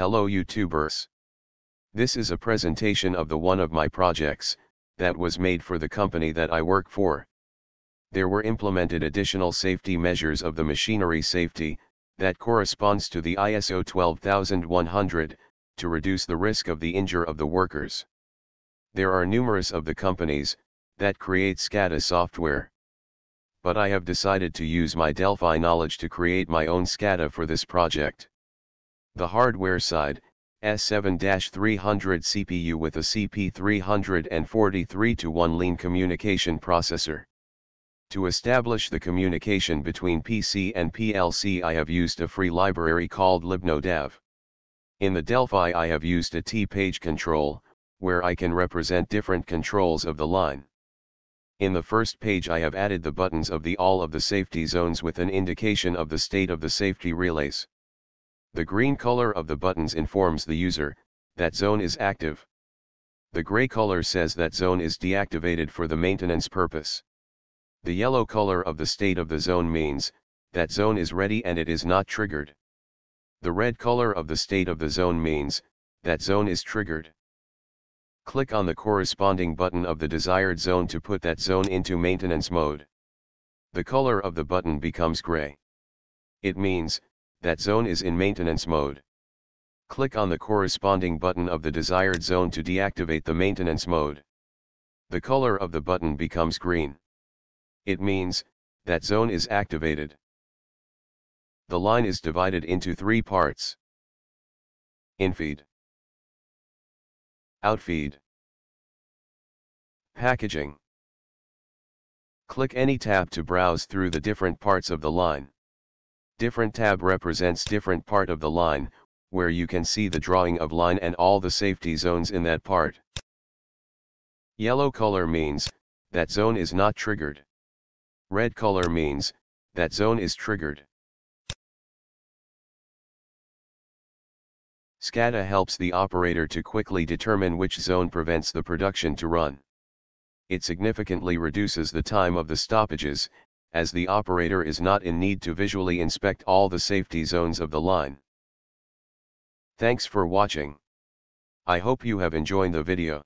Hello YouTubers. This is a presentation of the one of my projects, that was made for the company that I work for. There were implemented additional safety measures of the machinery safety, that corresponds to the ISO 12100, to reduce the risk of the injury of the workers. There are numerous of the companies, that create SCADA software. But I have decided to use my Delphi knowledge to create my own SCADA for this project. The hardware side, S7-300 CPU with a CP343 to 1 lean communication processor. To establish the communication between PC and PLC I have used a free library called libnodev. In the Delphi I have used a T-page control, where I can represent different controls of the line. In the first page I have added the buttons of the all of the safety zones with an indication of the state of the safety relays. The green color of the buttons informs the user, that zone is active. The gray color says that zone is deactivated for the maintenance purpose. The yellow color of the state of the zone means, that zone is ready and it is not triggered. The red color of the state of the zone means, that zone is triggered. Click on the corresponding button of the desired zone to put that zone into maintenance mode. The color of the button becomes gray. It means, that zone is in maintenance mode. Click on the corresponding button of the desired zone to deactivate the maintenance mode. The color of the button becomes green. It means, that zone is activated. The line is divided into three parts. Infeed. Outfeed. Packaging. Click any tab to browse through the different parts of the line. Different tab represents different part of the line, where you can see the drawing of line and all the safety zones in that part. Yellow color means, that zone is not triggered. Red color means, that zone is triggered. SCADA helps the operator to quickly determine which zone prevents the production to run. It significantly reduces the time of the stoppages, as the operator is not in need to visually inspect all the safety zones of the line. Thanks for watching. I hope you have enjoyed the video.